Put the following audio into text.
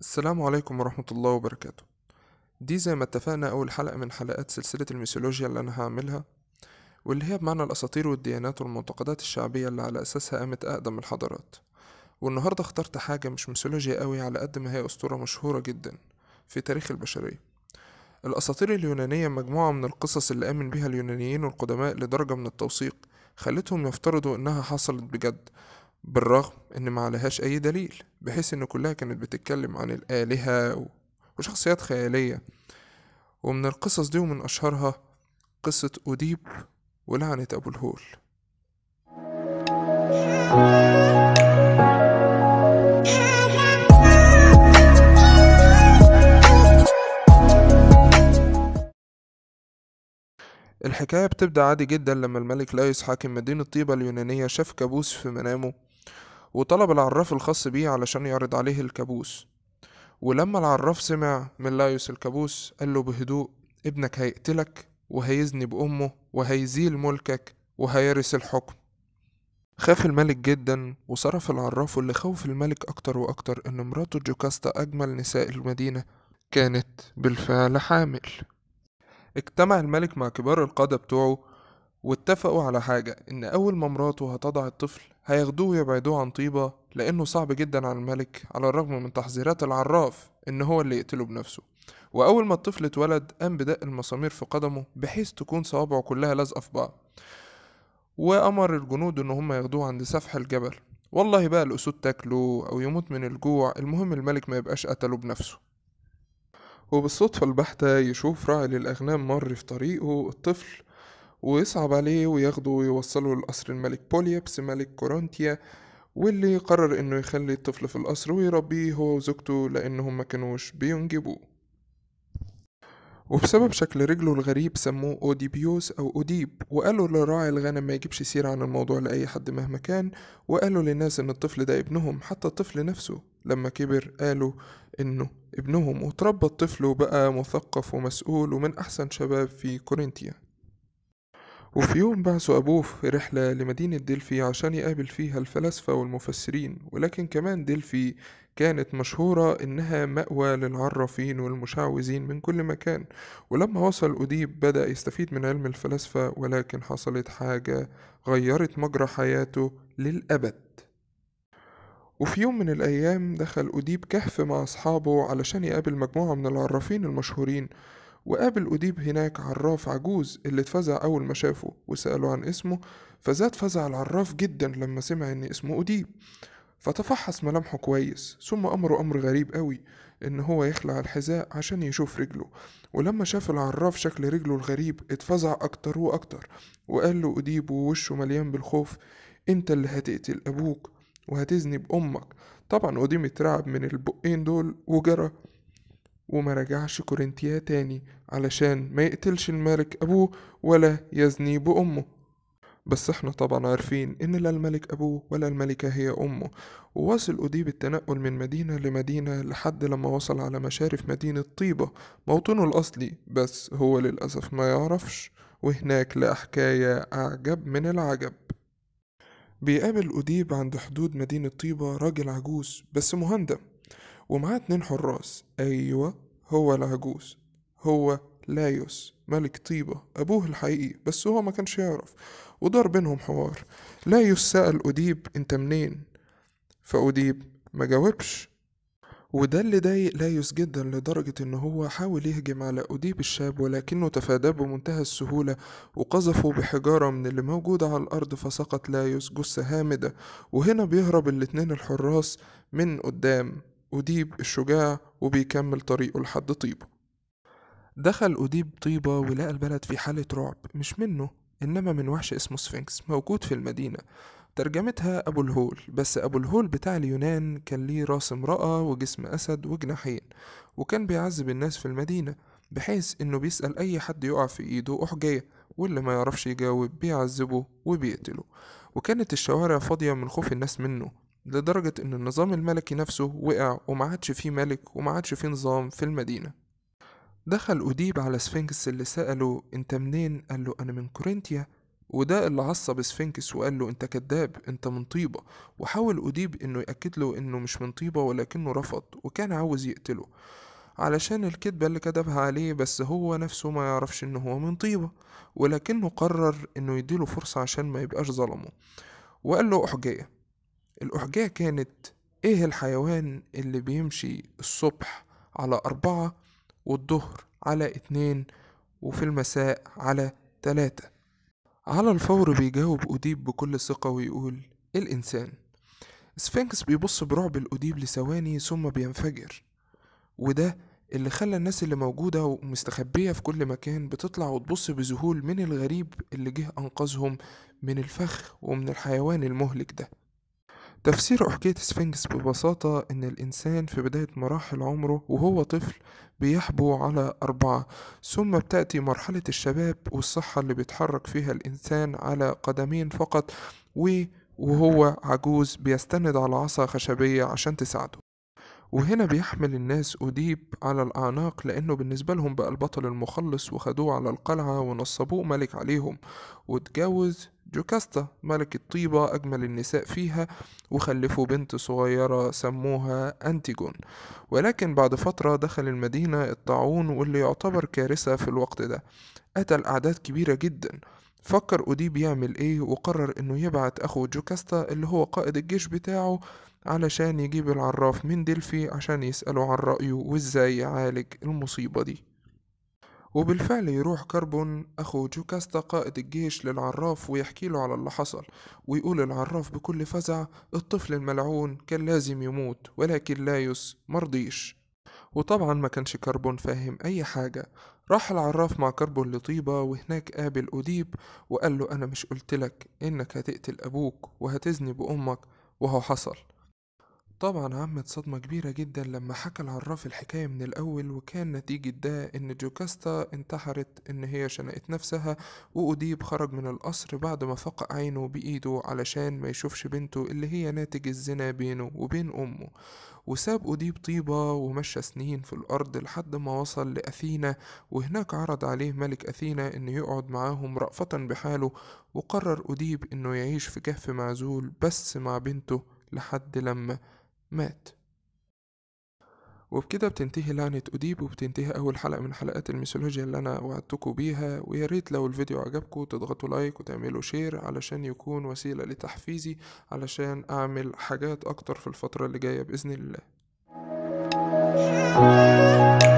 السلام عليكم ورحمة الله وبركاته دي زي ما اتفقنا أول حلقة من حلقات سلسلة الميثولوجيا اللي أنا هعملها واللي هي بمعنى الأساطير والديانات والمعتقدات الشعبية اللي على أساسها قامت أقدم الحضارات والنهاردة اخترت حاجة مش ميثولوجيا قوي على قد ما هي أسطورة مشهورة جدا في تاريخ البشرية الأساطير اليونانية مجموعة من القصص اللي آمن بها اليونانيين والقدماء لدرجة من التوثيق خلتهم يفترضوا إنها حصلت بجد بالرغم إن ما عليهاش أي دليل بحيث إن كلها كانت بتتكلم عن الآلهة وشخصيات خيالية ومن القصص دي ومن أشهرها قصة أوديب ولعنة أبو الهول الحكاية بتبدأ عادي جدا لما الملك لايس حاكم مدينة طيبة اليونانية شاف كابوس في منامه وطلب العراف الخاص بيه علشان يعرض عليه الكابوس ولما العراف سمع من لايوس الكابوس قال له بهدوء ابنك هيقتلك وهيزني بأمه وهيزيل ملكك وهيرث الحكم خاف الملك جدا وصرف العراف اللي خوف الملك أكتر وأكتر إن مراته جوكاستا أجمل نساء المدينة كانت بالفعل حامل اجتمع الملك مع كبار القادة بتوعه واتفقوا على حاجة إن أول ما مراته هتضع الطفل هياخدوه ويبعدوه عن طيبة لأنه صعب جدا على الملك على الرغم من تحذيرات العراف إن هو اللي يقتله بنفسه وأول ما الطفل اتولد قام بدق المسامير في قدمه بحيث تكون صوابعه كلها لازقة في بعض وأمر الجنود إن هم ياخدوه عند سفح الجبل والله بقى الأسود تاكله أو يموت من الجوع المهم الملك ما يبقاش قتله بنفسه وبالصدفة البحتة يشوف راعي للأغنام مر في طريقه الطفل ويصعب عليه وياخده ويوصله لقصر الملك بوليبس ملك كورنتيا واللي قرر انه يخلي الطفل في القصر ويربيه هو وزوجته لانهم ما كانوش بينجبوه وبسبب شكل رجله الغريب سموه أوديبيوس أو أوديب وقالوا لراعي الغنم ما يجيبش سيرة عن الموضوع لأي حد مهما كان وقالوا للناس إن الطفل ده ابنهم حتى الطفل نفسه لما كبر قالوا إنه ابنهم وتربى الطفل وبقى مثقف ومسؤول ومن أحسن شباب في كورنتيا وفي يوم بعثوا أبوه في رحلة لمدينة ديلفي عشان يقابل فيها الفلاسفة والمفسرين ولكن كمان ديلفي كانت مشهورة إنها مأوى للعرافين والمشعوذين من كل مكان ولما وصل أديب بدأ يستفيد من علم الفلاسفة ولكن حصلت حاجة غيرت مجرى حياته للأبد وفي يوم من الأيام دخل أديب كهف مع أصحابه علشان يقابل مجموعة من العرافين المشهورين وقابل أديب هناك عراف عجوز اللي اتفزع أول ما شافه وسأله عن اسمه فزاد فزع العراف جدا لما سمع إن اسمه أديب فتفحص ملامحه كويس ثم أمره أمر غريب قوي إن هو يخلع الحذاء عشان يشوف رجله ولما شاف العراف شكل رجله الغريب اتفزع أكتر وأكتر وقال له أديب ووشه مليان بالخوف أنت اللي هتقتل أبوك وهتزني بأمك طبعا أديب اترعب من البقين دول وجرى وما رجعش كورنتيا تاني علشان ما يقتلش الملك أبوه ولا يزني بأمه بس احنا طبعا عارفين ان لا الملك ابوه ولا الملكة هي امه وواصل اوديب التنقل من مدينة لمدينة لحد لما وصل على مشارف مدينة طيبة موطنه الاصلي بس هو للأسف ما يعرفش وهناك لا حكاية أعجب من العجب بيقابل أديب عند حدود مدينة طيبة راجل عجوز بس مهندم ومعاه اتنين حراس أيوة هو العجوز هو لايوس ملك طيبة أبوه الحقيقي بس هو ما كانش يعرف ودار بينهم حوار لايوس سأل أديب أنت منين فأديب ما جاوبش وده اللي ضايق لايوس جدا لدرجة إن هو حاول يهجم على أديب الشاب ولكنه تفاداه بمنتهى السهولة وقذفه بحجارة من اللي موجودة على الأرض فسقط لايوس جثة هامدة وهنا بيهرب الاتنين الحراس من قدام أديب الشجاع وبيكمل طريقه لحد طيبة دخل أديب طيبة ولقى البلد في حالة رعب مش منه إنما من وحش اسمه سفنكس موجود في المدينة ترجمتها أبو الهول بس أبو الهول بتاع اليونان كان ليه راس امرأة وجسم أسد وجناحين وكان بيعذب الناس في المدينة بحيث إنه بيسأل أي حد يقع في إيده أحجية واللي ما يعرفش يجاوب بيعذبه وبيقتله وكانت الشوارع فاضية من خوف الناس منه لدرجة إن النظام الملكي نفسه وقع وما عادش فيه ملك وما عادش فيه نظام في المدينة دخل أديب على سفنكس اللي سأله أنت منين؟ قال له أنا من كورنتيا وده اللي عصب سفنكس وقال له انت كذاب انت من طيبة وحاول أديب انه يأكد له انه مش من طيبة ولكنه رفض وكان عاوز يقتله علشان الكذبة اللي كتبها عليه بس هو نفسه ما يعرفش انه هو من طيبة ولكنه قرر انه يديله فرصة عشان ما يبقاش ظلمه وقال له أحجية الأحجية كانت إيه الحيوان اللي بيمشي الصبح على أربعة والظهر على اتنين وفي المساء على تلاتة على الفور بيجاوب أديب بكل ثقة ويقول الإنسان سفينكس بيبص برعب الأديب لثواني ثم بينفجر وده اللي خلى الناس اللي موجودة ومستخبية في كل مكان بتطلع وتبص بذهول من الغريب اللي جه أنقذهم من الفخ ومن الحيوان المهلك ده تفسير أحكية سفنكس ببساطة إن الإنسان في بداية مراحل عمره وهو طفل بيحبو على أربعة ثم بتأتي مرحلة الشباب والصحة اللي بيتحرك فيها الإنسان على قدمين فقط وهو عجوز بيستند على عصا خشبية عشان تساعده وهنا بيحمل الناس أديب على الأعناق لأنه بالنسبة لهم بقى البطل المخلص وخدوه على القلعة ونصبوه ملك عليهم واتجوز جوكاستا ملك الطيبة أجمل النساء فيها وخلفوا بنت صغيرة سموها أنتيجون ولكن بعد فترة دخل المدينة الطاعون واللي يعتبر كارثة في الوقت ده قتل أعداد كبيرة جدا فكر أديب يعمل إيه وقرر إنه يبعت أخو جوكاستا اللي هو قائد الجيش بتاعه علشان يجيب العراف من دلفي عشان يسأله عن رأيه وازاي يعالج المصيبة دي وبالفعل يروح كربون أخو جوكاستا قائد الجيش للعراف ويحكي له على اللي حصل ويقول العراف بكل فزع الطفل الملعون كان لازم يموت ولكن لايوس مرضيش وطبعا ما كانش كربون فاهم أي حاجة راح العراف مع كربون لطيبة وهناك قابل أديب وقال له أنا مش قلتلك إنك هتقتل أبوك وهتزني بأمك وهو حصل طبعا عمت صدمة كبيرة جدا لما حكى العراف الحكاية من الأول وكان نتيجة ده إن جوكاستا انتحرت إن هي شنقت نفسها وأديب خرج من القصر بعد ما فق عينه بإيده علشان ما يشوفش بنته اللي هي ناتج الزنا بينه وبين أمه وساب أديب طيبة ومشى سنين في الأرض لحد ما وصل لأثينا وهناك عرض عليه ملك أثينا إنه يقعد معاهم رأفة بحاله وقرر أديب إنه يعيش في كهف معزول بس مع بنته لحد لما مات وبكده بتنتهي لعنة أديب وبتنتهي أول حلقة من حلقات الميثولوجيا اللي أنا وعدتكم بيها وياريت لو الفيديو عجبكم تضغطوا لايك وتعملوا شير علشان يكون وسيلة لتحفيزي علشان أعمل حاجات أكتر في الفترة اللي جاية بإذن الله